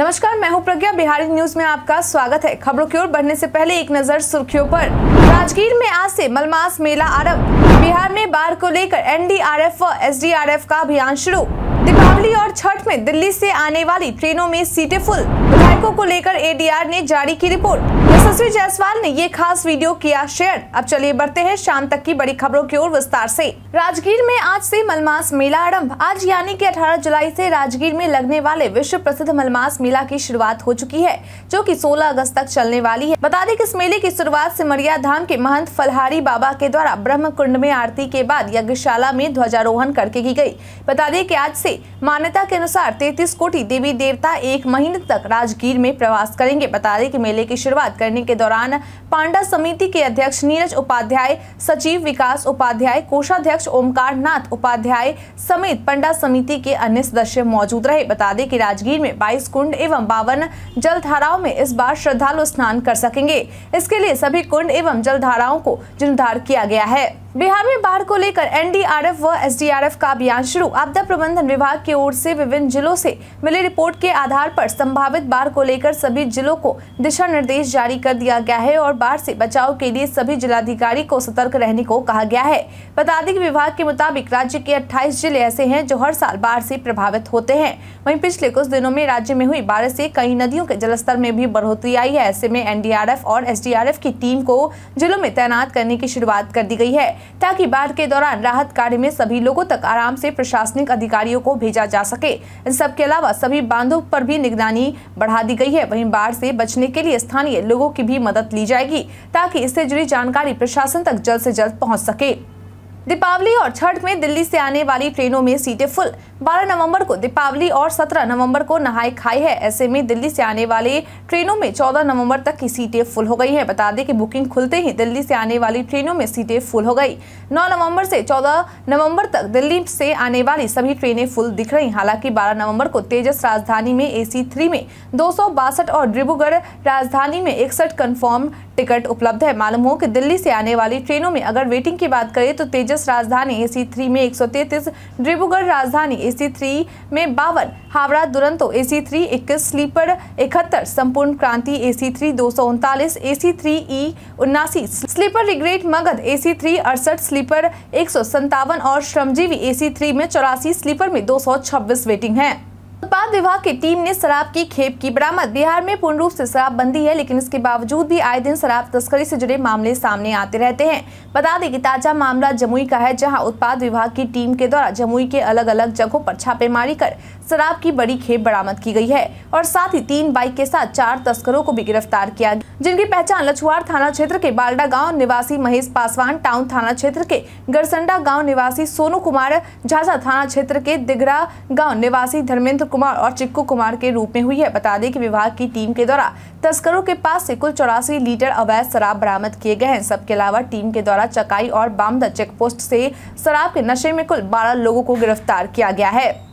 नमस्कार मैं हूं प्रज्ञा बिहारी न्यूज में आपका स्वागत है खबरों की ओर बढ़ने से पहले एक नजर सुर्खियों पर राजगीर में आज से मलमास मेला आरंभ बिहार में बाढ़ को लेकर एनडीआरएफ व एसडीआरएफ का अभियान शुरू दीपावली और छठ में दिल्ली से आने वाली ट्रेनों में सीटें फुल सैनिकों को लेकर एडीआर ने जारी की रिपोर्ट यशस्वी जायसवाल ने ये खास वीडियो किया शेयर अब चलिए बढ़ते हैं शाम तक की बड़ी खबरों की ओर विस्तार से राजगीर में आज से मलमास मेला आरंभ आज यानी कि 18 जुलाई से राजगीर में लगने वाले विश्व प्रसिद्ध मलमास मेला की शुरुआत हो चुकी है जो कि 16 अगस्त तक चलने वाली है बता दें की इस मेले की शुरुआत सिमरिया धाम के महंत फलहारी बाबा के द्वारा ब्रह्म कुंड में आरती के बाद यज्ञशाला में ध्वजारोहण करके की गयी बता दें की आज ऐसी मान्यता के अनुसार तैतीस कोटी देवी देवता एक महीने तक राजगीर शिविर में प्रवास करेंगे बता दें कि मेले की शुरुआत करने के दौरान पांडा समिति के अध्यक्ष नीरज उपाध्याय सचिव विकास उपाध्याय कोषाध्यक्ष ओमकार नाथ उपाध्याय समेत पंडा समिति के अन्य सदस्य मौजूद रहे बता दें कि राजगीर में बाईस कुंड एवं बावन जलधाराओं में इस बार श्रद्धालु स्नान कर सकेंगे इसके लिए सभी कुंड एवं जलधाराओं को जीर्णोद्धार किया गया है बिहार में बाढ़ को लेकर एनडीआरएफ व एसडीआरएफ का अभियान शुरू आपदा प्रबंधन विभाग की ओर से विभिन्न जिलों से मिली रिपोर्ट के आधार पर संभावित बाढ़ को लेकर सभी जिलों को दिशा निर्देश जारी कर दिया गया है और बाढ़ से बचाव के लिए सभी जिलाधिकारी को सतर्क रहने को कहा गया है बता दें कि विभाग के मुताबिक राज्य के अट्ठाईस जिले ऐसे है जो हर साल बाढ़ से प्रभावित होते हैं वही पिछले कुछ दिनों में राज्य में हुई बारिश से कई नदियों के जलस्तर में भी बढ़ोतरी आई है ऐसे में एनडीआरएफ और एसडीआरएफ की टीम को जिलों में तैनात करने की शुरुआत कर दी गई है ताकि बाढ़ के दौरान राहत कार्य में सभी लोगों तक आराम से प्रशासनिक अधिकारियों को भेजा जा सके इन सब के अलावा सभी बांधों पर भी निगरानी बढ़ा दी गई है वहीं बाढ़ से बचने के लिए स्थानीय लोगों की भी मदद ली जाएगी ताकि इससे जुड़ी जानकारी प्रशासन तक जल्द से जल्द पहुँच सके दीपावली और छठ में दिल्ली से आने वाली ट्रेनों में सीटें फुल 12 नवंबर को दीपावली और 17 नवंबर को नहाई खाई है ऐसे में दिल्ली से आने वाली ट्रेनों में 14 नवंबर तक की सीटें फुल हो गई हैं बता दें कि बुकिंग खुलते ही दिल्ली से आने वाली ट्रेनों में सीटें फुल हो गई 9 नवंबर से 14 नवंबर तक दिल्ली से आने वाली सभी ट्रेनें फुल दिख रही हालांकि बारह नवम्बर को तेजस राजधानी में ए सी में दो और डिब्रूगढ़ राजधानी में इकसठ कन्फर्म टिकट उपलब्ध है मालूम हो कि दिल्ली से आने वाली ट्रेनों में अगर वेटिंग की बात करें तो तेजस तेजस राजधानी एसी थ्री में एक डिब्रूगढ़ राजधानी एसी थ्री में बावन Howrah Duronto A C three इक्कीस स्लीपर इकहत्तर Sampoorna Kranti A C three दो सौ उनतालीस एसी थ्री ई उन्नासी sleeper regret Magadh A C three अड़सठ स्लीपर एक सौ संतावन और श्रमजीवी ए सी थ्री में चौरासी स्लीपर में दो सौ छब्बीस वेटिंग है उत्पाद विभाग की टीम ने शराब की खेप की बरामद बिहार में पूर्ण रूप से शराब बंदी है लेकिन इसके बावजूद भी आए दिन शराब तस्करी से जुड़े मामले सामने आते रहते हैं बता दें कि ताजा मामला जमुई का है जहां उत्पाद विभाग की टीम के द्वारा जमुई के अलग अलग जगहों पर छापेमारी कर शराब की बड़ी खेप बरामद की गई है और साथ ही तीन बाइक के साथ चार तस्करों को भी गिरफ्तार किया जिनकी पहचान लछुआर थाना क्षेत्र के बाल्डा गाँव निवासी महेश पासवान टाउन थाना क्षेत्र के गरसंडा गाँव निवासी सोनू कुमार झाझा थाना क्षेत्र के दिगरा गाँव निवासी धर्मेंद्र कुमार और चिक्कू कुमार के रूप में हुई है बता दें की विभाग की टीम के द्वारा तस्करों के पास से कुल चौरासी लीटर अवैध शराब बरामद किए गए हैं सबके अलावा टीम के द्वारा चकाई और बामदा पोस्ट से शराब के नशे में कुल बारह लोगों को गिरफ्तार किया गया है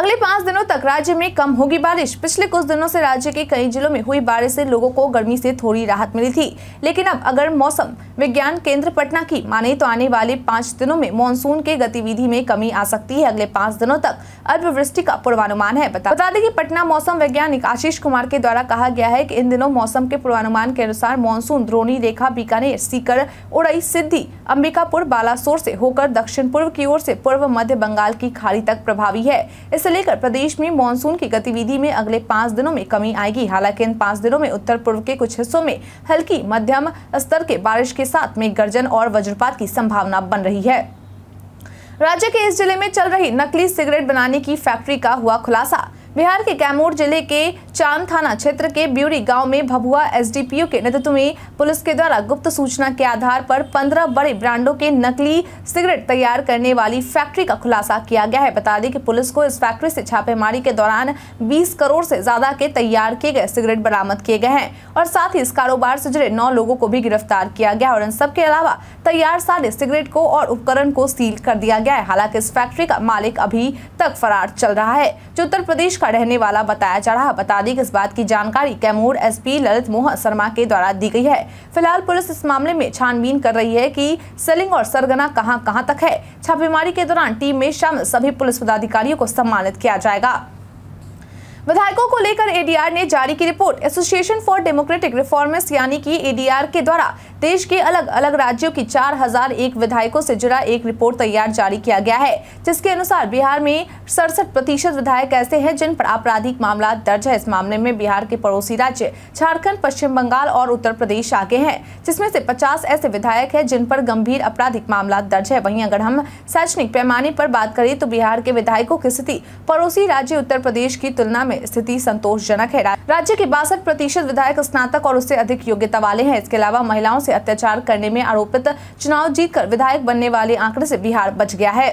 अगले पाँच दिनों तक राज्य में कम होगी बारिश पिछले कुछ दिनों से राज्य के कई जिलों में हुई बारिश से लोगों को गर्मी से थोड़ी राहत मिली थी लेकिन अब अगर मौसम विज्ञान केंद्र पटना की माने तो आने वाले पाँच दिनों में मानसून के गतिविधि में कमी आ सकती है अगले पाँच दिनों तक अल्पवृष्टि का पूर्वानुमान है बता, बता दें कि पटना मौसम वैज्ञानिक आशीष कुमार के द्वारा कहा गया है की इन दिनों मौसम के पूर्वानुमान के अनुसार मानसून द्रोणी रेखा बीकानेर सीकर उड़ई सिद्धि अंबिकापुर बालासोर से होकर दक्षिण पूर्व की ओर से पूर्व मध्य बंगाल की खाड़ी तक प्रभावी है इसे लेकर प्रदेश में मानसून की गतिविधि में अगले पाँच दिनों में कमी आएगी हालांकि इन पाँच दिनों में उत्तर पूर्व के कुछ हिस्सों में हल्की मध्यम स्तर के बारिश के साथ में गर्जन और वज्रपात की संभावना बन रही है राज्य के इस जिले में चल रही नकली सिगरेट बनाने की फैक्ट्री का हुआ खुलासा बिहार के कैमूर जिले के चांद थाना क्षेत्र के ब्यूरी गांव में भभुआ एसडीपीओ के नेतृत्व में पुलिस के द्वारा गुप्त सूचना के आधार पर 15 बड़े ब्रांडों के नकली सिगरेट तैयार करने वाली फैक्ट्री का खुलासा किया गया है बता दें कि पुलिस को इस फैक्ट्री से छापेमारी के दौरान 20 करोड़ से ज्यादा के तैयार किए गए सिगरेट बरामद किए गए हैं और साथ ही इस कारोबार से जुड़े नौ लोगों को भी गिरफ्तार किया गया और इन सबके अलावा तैयार सारे सिगरेट को और उपकरण को सील कर दिया गया है हालांकि इस फैक्ट्री का मालिक अभी तक फरार चल रहा है जो उत्तर प्रदेश का रहने वाला बताया जा रहा बता दी कि इस बात की जानकारी कैमूर एसपी ललित मोहन शर्मा के द्वारा दी गई है फिलहाल पुलिस इस मामले में छानबीन कर रही है कि सेलिंग और सरगना कहां कहां तक है छापेमारी के दौरान टीम में शामिल सभी पुलिस पदाधिकारियों को सम्मानित किया जाएगा विधायकों को लेकर एडीआर ने जारी की report association for democratic reformers यानी कि एडीआर के द्वारा देश के अलग अलग राज्यों की 4001 विधायकों से जुड़ा एक रिपोर्ट तैयार जारी किया गया है जिसके अनुसार बिहार में सड़सठ प्रतिशत विधायक ऐसे हैं जिन पर आपराधिक मामला दर्ज है इस मामले में बिहार के पड़ोसी राज्य झारखंड पश्चिम बंगाल और उत्तर प्रदेश आगे हैं जिसमें से 50 ऐसे विधायक हैं जिन पर गंभीर आपराधिक मामला दर्ज है वहीं अगर हम शैक्षणिक पैमाने पर बात करें तो बिहार के विधायकों की स्थिति पड़ोसी राज्य उत्तर प्रदेश की तुलना में में स्थिति संतोषजनक है राज्य के बासठ प्रतिशत विधायक स्नातक और उससे अधिक योग्यता वाले हैं इसके अलावा महिलाओं से अत्याचार करने में आरोपित चुनाव जीतकर विधायक बनने वाले आंकड़े से बिहार बच गया है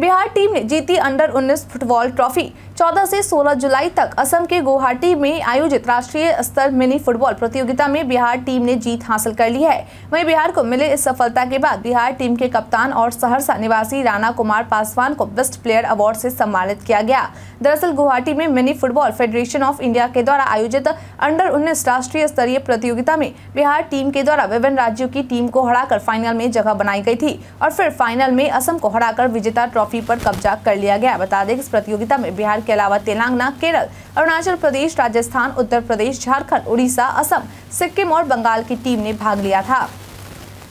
बिहार टीम ने जीती अंडर 19 फुटबॉल ट्रॉफी 14 से 16 जुलाई तक असम के गुवाहाटी में आयोजित राष्ट्रीय स्तर मिनी फुटबॉल प्रतियोगिता में बिहार टीम ने जीत हासिल कर ली है वहीं बिहार को मिले इस सफलता के बाद बिहार टीम के कप्तान और सहरसा निवासी राणा कुमार पासवान को बेस्ट प्लेयर अवार्ड से सम्मानित किया गया दरअसल गुवाहाटी में mini football federation of India के द्वारा आयोजित अंडर उन्नीस राष्ट्रीय स्तरीय प्रतियोगिता में बिहार टीम के द्वारा विभिन्न राज्यों की टीम को हराकर फाइनल में जगह बनाई गई थी और फिर फाइनल में असम को हराकर विजेता ट्रॉफी ट्रॉफी पर कब्जा कर लिया गया बता दें इस प्रतियोगिता में बिहार के अलावा तेलंगाना केरल अरुणाचल प्रदेश राजस्थान उत्तर प्रदेश झारखंड उड़ीसा असम सिक्किम और बंगाल की टीम ने भाग लिया था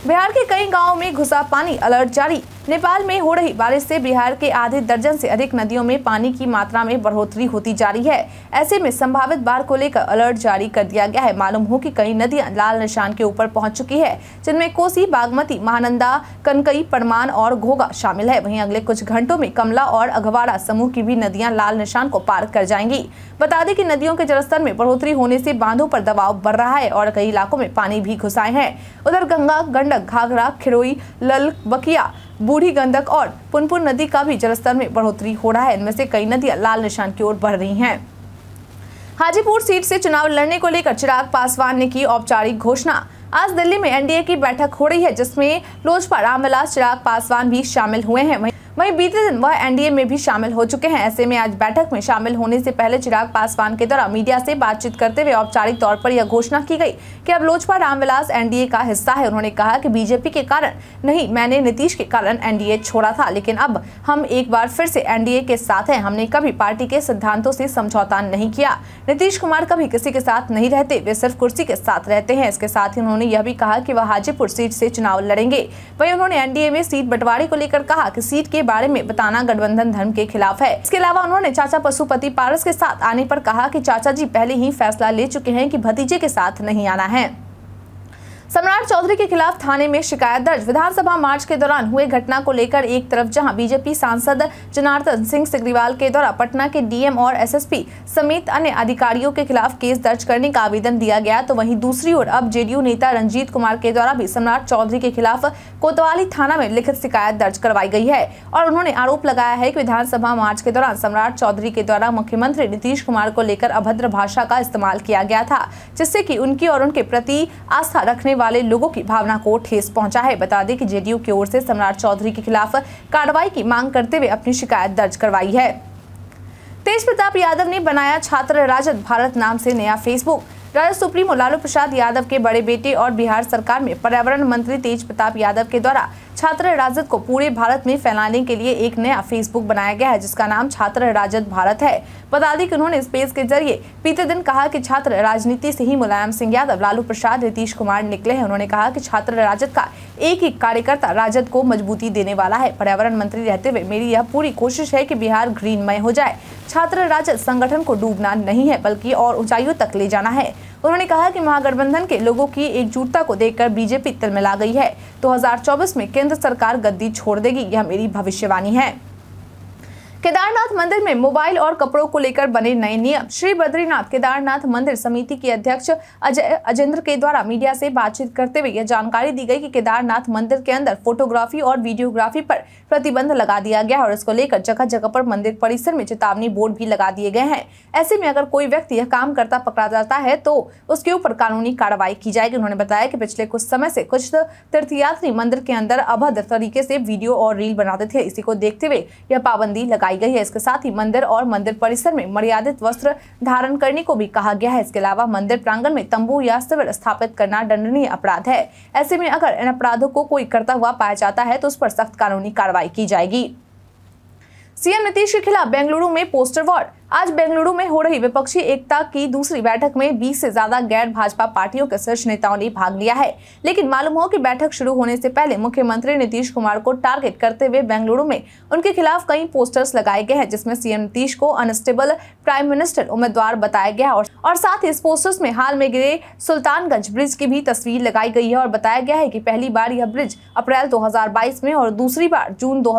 बिहार के कई गाँव में घुसा पानी अलर्ट जारी नेपाल में हो रही बारिश से बिहार के आधे दर्जन से अधिक नदियों में पानी की मात्रा में बढ़ोतरी होती जा रही है ऐसे में संभावित बाढ़ को लेकर अलर्ट जारी कर दिया गया है मालूम हो कि कई नदियां लाल निशान के ऊपर पहुंच चुकी है जिनमें कोसी बागमती महानंदा कनकई परमान और घोगा शामिल है वहीं अगले कुछ घंटों में कमला और अघवाड़ा समूह की भी नदियाँ लाल निशान को पार कर जाएंगी बता दें की नदियों के जलस्तर में बढ़ोतरी होने से बांधों पर दबाव बढ़ रहा है और कई इलाकों में पानी भी घुसाए हैं उधर गंगा गंडक घाघरा खिरोई लल बकिया बूढ़ी गंडक और पुनपुन नदी का भी जलस्तर में बढ़ोतरी हो रहा है इनमें से कई नदियां लाल निशान की ओर बढ़ रही हैं हाजीपुर सीट से चुनाव लड़ने को लेकर चिराग पासवान ने की औपचारिक घोषणा आज दिल्ली में एनडीए की बैठक हो रही है जिसमें लोजपा रामविलास चिराग पासवान भी शामिल हुए हैं वहीं बीते दिन वह एनडीए में भी शामिल हो चुके हैं ऐसे में आज बैठक में शामिल होने से पहले चिराग पासवान के द्वारा मीडिया से बातचीत करते हुए औपचारिक तौर पर यह घोषणा की गई कि अब लोजपा रामविलास एनडीए का हिस्सा है उन्होंने कहा कि बीजेपी के कारण नहीं मैंने नीतीश के कारण एनडीए छोड़ा था लेकिन अब हम एक बार फिर से एनडीए के साथ है हमने कभी पार्टी के सिद्धांतों से समझौता नहीं किया नीतीश कुमार कभी किसी के साथ नहीं रहते वे सिर्फ कुर्सी के साथ रहते हैं इसके साथ ही उन्होंने यह भी कहा कि वह हाजीपुर सीट से चुनाव लड़ेंगे वही उन्होंने एनडीए में सीट बंटवारे को लेकर कहा कि सीट के बारे में बताना गठबंधन धर्म के खिलाफ है इसके अलावा उन्होंने चाचा पशुपति पारस के साथ आने पर कहा कि चाचा जी पहले ही फैसला ले चुके हैं कि भतीजे के साथ नहीं आना है सम्राट चौधरी के खिलाफ थाने में शिकायत दर्ज विधानसभा मार्च के दौरान हुए घटना को लेकर एक तरफ जहां बीजेपी सांसद जनार्दन सिंह सिग्रीवाल के द्वारा पटना के डीएम और एसएसपी समेत अन्य अधिकारियों के खिलाफ केस दर्ज करने का आवेदन दिया गया तो वहीं दूसरी ओर अब जेडीयू नेता रंजीत कुमार के द्वारा भी सम्राट चौधरी के खिलाफ कोतवाली थाना में लिखित शिकायत दर्ज करवाई गई है और उन्होंने आरोप लगाया है की विधानसभा मार्च के दौरान सम्राट चौधरी के द्वारा मुख्यमंत्री नीतीश कुमार को लेकर अभद्र भाषा का इस्तेमाल किया गया था जिससे की उनकी और उनके प्रति आस्था रखने वाले लोगों की भावना को ठेस पहुंचा है बता दें कि जेडीयू की ओर से सम्राट चौधरी के खिलाफ कार्रवाई की मांग करते हुए अपनी शिकायत दर्ज करवाई है तेज प्रताप यादव ने बनाया छात्र राजद भारत नाम से नया फेसबुक राजद सुप्रीमो लालू प्रसाद यादव के बड़े बेटे और बिहार सरकार में पर्यावरण मंत्री तेज प्रताप यादव के द्वारा छात्र राजद को पूरे भारत में फैलाने के लिए एक नया फेसबुक बनाया गया है जिसका नाम छात्र राजद भारत है बता दें कि उन्होंने स्पेस के जरिए बीते दिन कहा कि छात्र राजनीति से ही मुलायम सिंह यादव लालू प्रसाद नीतीश कुमार निकले हैं उन्होंने कहा कि छात्र राजद का एक ही कार्यकर्ता राजद को मजबूती देने वाला है पर्यावरण मंत्री रहते हुए मेरी यह पूरी कोशिश है की बिहार ग्रीनमय हो जाए छात्र राजद संगठन को डूबना नहीं है बल्कि और ऊंचाइयों तक ले जाना है उन्होंने कहा कि महागठबंधन के लोगों की एकजुटता को देखकर बीजेपी तिलमिला गई है 2024 में केंद्र सरकार गद्दी छोड़ देगी यह मेरी भविष्यवाणी है केदारनाथ मंदिर में मोबाइल और कपड़ों को लेकर बने नए नियम श्री बद्रीनाथ केदारनाथ मंदिर समिति के अध्यक्ष अजय अजेंद्र के द्वारा मीडिया से बातचीत करते हुए यह जानकारी दी गई कि केदारनाथ मंदिर के अंदर फोटोग्राफी और वीडियोग्राफी पर प्रतिबंध लगा दिया गया और इसको लेकर जगह जगह पर मंदिर परिसर में चेतावनी बोर्ड भी लगा दिए गए हैं ऐसे में अगर कोई व्यक्ति यह काम करता पकड़ा जाता है तो उसके ऊपर कानूनी कार्रवाई की जाएगी उन्होंने बताया कि पिछले कुछ समय से कुछ तीर्थयात्री मंदिर के अंदर अभद्र तरीके से वीडियो और रील बनाते थे इसी को देखते हुए यह पाबंदी लगाई लगाई गई है इसके साथ ही मंदिर और मंदिर परिसर में मर्यादित वस्त्र धारण करने को भी कहा गया है इसके अलावा मंदिर प्रांगण में तंबू या शिविर स्थापित करना दंडनीय अपराध है ऐसे में अगर इन अपराधों को कोई करता हुआ पाया जाता है तो उस पर सख्त कानूनी कार्रवाई की जाएगी सीएम नीतीश के खिलाफ बेंगलुरु में पोस्टर वार्ड आज बेंगलुरु में हो रही विपक्षी एकता की दूसरी बैठक में 20 से ज्यादा गैर भाजपा पार्टियों के शीर्ष नेताओं ने भाग लिया है लेकिन मालूम हो कि बैठक शुरू होने से पहले मुख्यमंत्री नीतीश कुमार को टारगेट करते हुए बेंगलुरु में उनके खिलाफ कई पोस्टर्स लगाए गए हैं जिसमें सीएम नीतीश को अनस्टेबल प्राइम मिनिस्टर उम्मीदवार बताया गया और, और साथ ही इस पोस्टर्स में हाल में गिरे सुल्तानगंज ब्रिज की भी तस्वीर लगाई गई है और बताया गया है की पहली बार यह ब्रिज अप्रैल दो में और दूसरी बार जून दो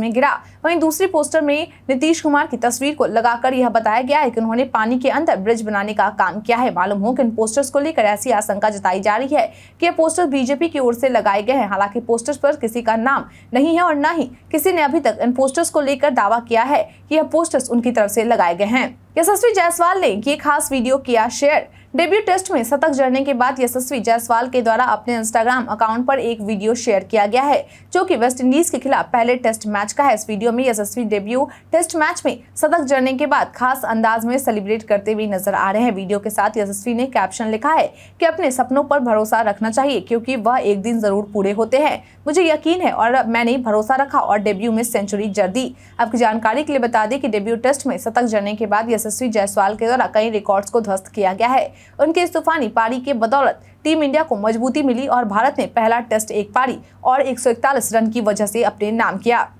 में गिरा वही दूसरे पोस्टर में नीतीश कुमार की तस्वीर को लगाकर जाकर यह बताया गया है कि उन्होंने पानी के अंदर ब्रिज बनाने का काम किया है मालूम हो कि इन पोस्टर्स को लेकर ऐसी आशंका जताई जा रही है कि ये पोस्टर बीजेपी की ओर से लगाए गए हैं हालांकि पोस्टर्स पर किसी का नाम नहीं है और न ही किसी ने अभी तक इन पोस्टर्स को लेकर दावा किया है कि यह पोस्टर्स उनकी तरफ से लगाए गए हैं यशस्वी जायसवाल ने ये खास वीडियो किया शेयर डेब्यू टेस्ट में शतक जड़ने के बाद यशस्वी जायसवाल के द्वारा अपने इंस्टाग्राम अकाउंट पर एक वीडियो शेयर किया गया है जो कि इंडीज के खिलाफ पहले टेस्ट मैच का है इस वीडियो में यशस्वी डेब्यू टेस्ट मैच में शतक जड़ने के बाद खास अंदाज में सेलिब्रेट करते हुए नजर आ रहे हैं वीडियो के साथ यशस्वी ने कैप्शन लिखा है की अपने सपनों पर भरोसा रखना चाहिए क्योंकि वह एक दिन जरूर पूरे होते हैं मुझे यकीन है और मैंने भरोसा रखा और डेब्यू में सेंचुरी जड़ दी आपकी जानकारी के लिए बता दें कि डेब्यू टेस्ट में शतक जड़ने के बाद यशस्वी जायसवाल के द्वारा कई रिकॉर्ड्स को ध्वस्त किया गया है उनके इस तूफानी पारी के बदौलत टीम इंडिया को मजबूती मिली और भारत ने पहला टेस्ट एक पारी और एक रन की वजह से अपने नाम किया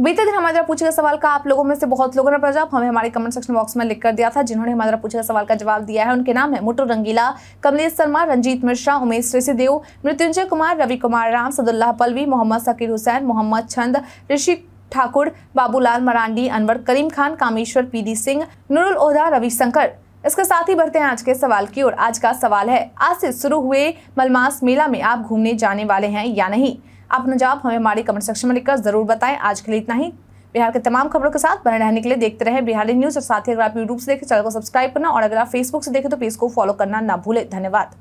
बीते दिन हमारे द्वारा पूछे गए सवाल का आप लोगों में से बहुत लोगों ने प्रजाप हमें हमारे कमेंट सेक्शन बॉक्स में लिख कर दिया था जिन्होंने हमारे पूछे गए सवाल का जवाब दिया है उनके नाम है मोटू रंगीला कमलेश शर्मा रंजीत मिश्रा उमेश सिदेव मृत्युंजय कुमार रवि कुमार राम सदुल्लाह पलवी मोहम्मद सकीर हुसैन मोहम्मद छंद ऋषि ठाकुर बाबूलाल मरांडी अनवर करीम खान कामेश्वर पी सिंह नुरुल ओधा रविशंकर इसके साथ ही बढ़ते हैं आज के सवाल की ओर आज का सवाल है आज से शुरू हुए मलमास मेला में आप घूमने जाने वाले हैं या नहीं अपना जवाब हमें हमारे कमेंट सेक्शन में लिखकर जरूर बताएं आज के लिए इतना ही बिहार के तमाम खबरों के साथ बने रहने के लिए देखते रहे बिहारी न्यूज और साथ ही अगर आप यूट्यूब से देखें चैनल को सब्सक्राइब करना और अगर आप फेसबुक से देखें तो पेज को फॉलो करना ना भूले धन्यवाद